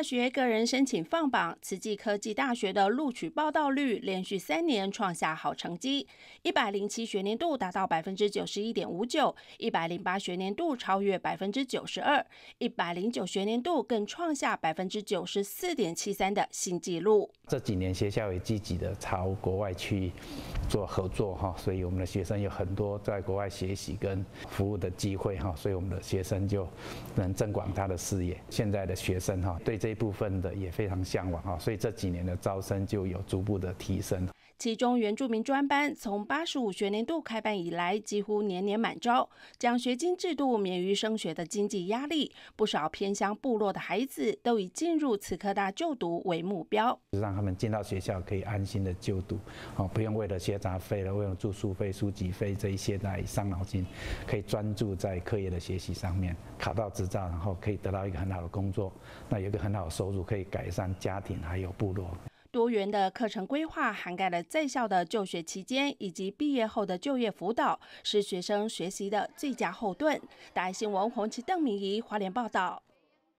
大学个人申请放榜，慈济科技大学的录取报到率连续三年创下好成绩，一百零七学年度达到百分之九十一点五九，一百零八学年度超越百分之九十二，一百零九学年度更创下百分之九十四点七三的新纪录。这几年学校也积极的朝国外去做合作哈，所以我们的学生有很多在国外学习跟服务的机会哈，所以我们的学生就能增广他的视野。现在的学生哈对这这部分的也非常向往啊，所以这几年的招生就有逐步的提升。其中原住民专班从八十五学年度开办以来，几乎年年满招。奖学金制度免于升学的经济压力，不少偏乡部落的孩子都以进入此科大就读为目标。让他们进到学校可以安心的就读，哦，不用为了学杂费了，为了住宿费、书籍费这一些来伤脑筋，可以专注在课业的学习上面，考到执照，然后可以得到一个很好的工作。那有一个很好。收入可以改善家庭，还有部落。多元的课程规划涵盖了在校的就学期间，以及毕业后的就业辅导，是学生学习的最佳后盾。大爱新闻红旗邓明仪，华联报道。